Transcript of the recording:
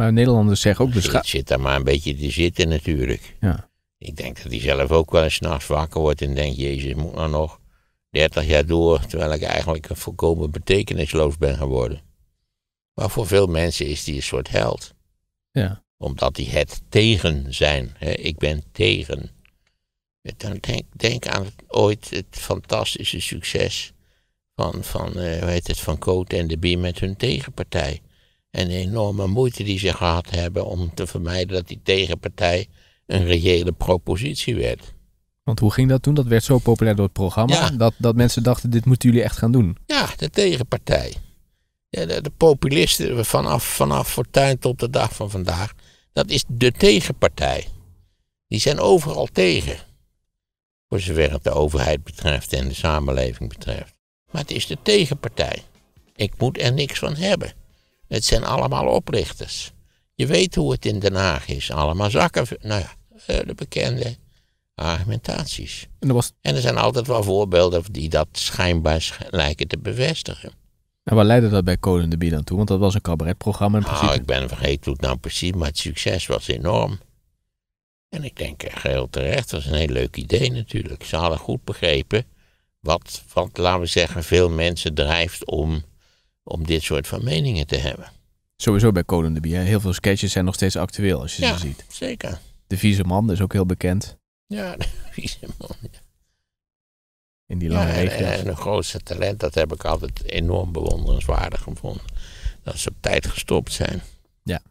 maar Nederlanders zeggen ook beschaving. Dus het zit daar maar een beetje te zitten natuurlijk. Ja. Ik denk dat hij zelf ook wel eens nachts wakker wordt en denkt, jezus, moet nou nog 30 jaar door, terwijl ik eigenlijk volkomen betekenisloos ben geworden. Maar voor veel mensen is die een soort held. Ja. Omdat die het tegen zijn. Hè? Ik ben tegen. Dan denk, denk aan ooit het fantastische succes van, van, uh, hoe heet het, van Cote en de Bier met hun tegenpartij en de enorme moeite die ze gehad hebben om te vermijden dat die tegenpartij een reële propositie werd. Want hoe ging dat toen? Dat werd zo populair door het programma dat, dat mensen dachten: dit moeten jullie echt gaan doen. Ja, de tegenpartij. Ja, de, populisten vanaf, vanaf Fortuin tot de dag van vandaag, dat is de tegenpartij. Die zijn overal tegen. Voor zover het de overheid betreft en de samenleving betreft. Maar het is de tegenpartij. Ik moet er niks van hebben. Het zijn allemaal oprichters. Je weet hoe het in Den Haag is. Allemaal zakken, nou ja, eh, de bekende argumentaties. En er, was... en er zijn altijd wel voorbeelden die dat schijnbaar lijken te bevestigen. En wat leidde dat bij Colin de Bie dan toe? Want dat was een cabaretprogramma in principe. Nou, ik ben vergeten hoe het nou precies, maar het succes was enorm. En ik denk heel terecht, dat was een heel leuk idee natuurlijk. Ze hadden goed begrepen wat, wat, laten we zeggen, veel mensen drijft om om dit soort van meningen te hebben. Sowieso bij Colin de Bier. Heel veel sketches zijn nog steeds actueel als je ze ziet. zeker. De Vieze Man is ook heel bekend. Ja, de Vieze Man. In die lange ja, en, een grootste talent, dat heb ik altijd enorm bewonderenswaardig gevonden. Dat ze op tijd gestopt zijn. Ja.